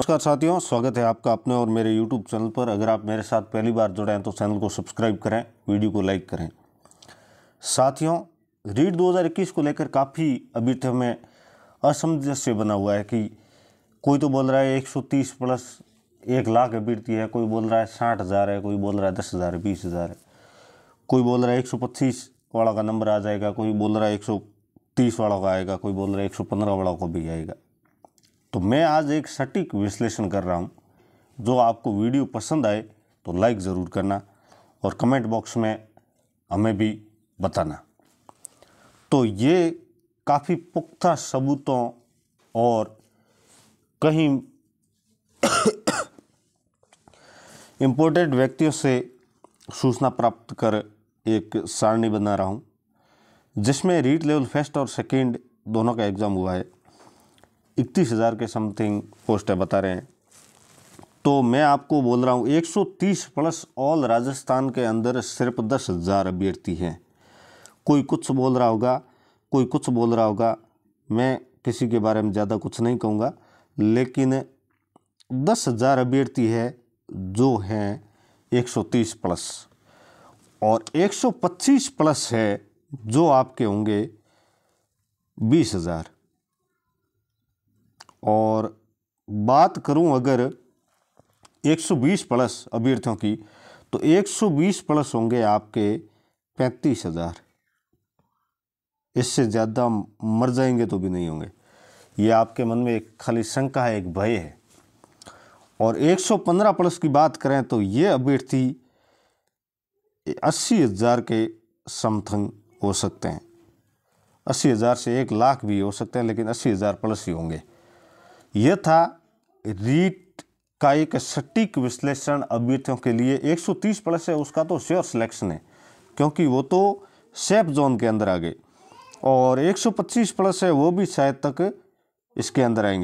नमस्कार साथियों स्वागत है आपका अपने और मेरे यूट्यूब चैनल पर अगर आप मेरे साथ पहली बार जुड़े हैं तो चैनल को सब्सक्राइब करें वीडियो को लाइक करें साथियों रीड 2021 को लेकर काफ़ी अभी तक तो में असमंजस्य बना हुआ है कि कोई तो बोल रहा है 130 प्लस एक लाख अभ्यर्थी है कोई बोल रहा है साठ हज़ार है कोई बोल रहा है दस हज़ार है बीस हज़ार है कोई बोल रहा है एक वाला का नंबर आ जाएगा कोई बोल रहा है एक वाला का आएगा कोई बोल रहा है एक वाला को भी आएगा तो मैं आज एक सटीक विश्लेषण कर रहा हूँ जो आपको वीडियो पसंद आए तो लाइक ज़रूर करना और कमेंट बॉक्स में हमें भी बताना तो ये काफ़ी पुख्ता सबूतों और कहीं इम्पोर्टेंट व्यक्तियों से सूचना प्राप्त कर एक सारणी बना रहा हूँ जिसमें रीट लेवल फर्स्ट और सेकंड दोनों का एग्ज़ाम हुआ है इकतीस हज़ार के समथिंग पोस्ट है बता रहे हैं तो मैं आपको बोल रहा हूँ 130 प्लस ऑल राजस्थान के अंदर सिर्फ दस हज़ार अभ्यर्थी हैं कोई कुछ बोल रहा होगा कोई कुछ बोल रहा होगा मैं किसी के बारे में ज़्यादा कुछ नहीं कहूँगा लेकिन दस हज़ार अभ्यर्थी है जो हैं 130 प्लस और 125 प्लस है जो आपके होंगे बीस हज़ार और बात करूं अगर 120 प्लस अभ्यर्थियों की तो 120 प्लस होंगे आपके पैंतीस हज़ार इससे ज़्यादा मर जाएंगे तो भी नहीं होंगे ये आपके मन में एक खाली शंका है एक भय है और 115 प्लस की बात करें तो ये अभ्यर्थी अस्सी हज़ार के समथिंग हो सकते हैं अस्सी हज़ार से एक लाख भी हो सकते हैं लेकिन अस्सी हज़ार प्लस ही होंगे यह था रीट का एक सटीक विश्लेषण अभ्यर्थियों के लिए 130 प्लस है उसका तो श्योर सिलेक्शन है क्योंकि वो तो सेफ जोन के अंदर आ गए और 125 प्लस है वो भी शायद तक इसके अंदर आएंगे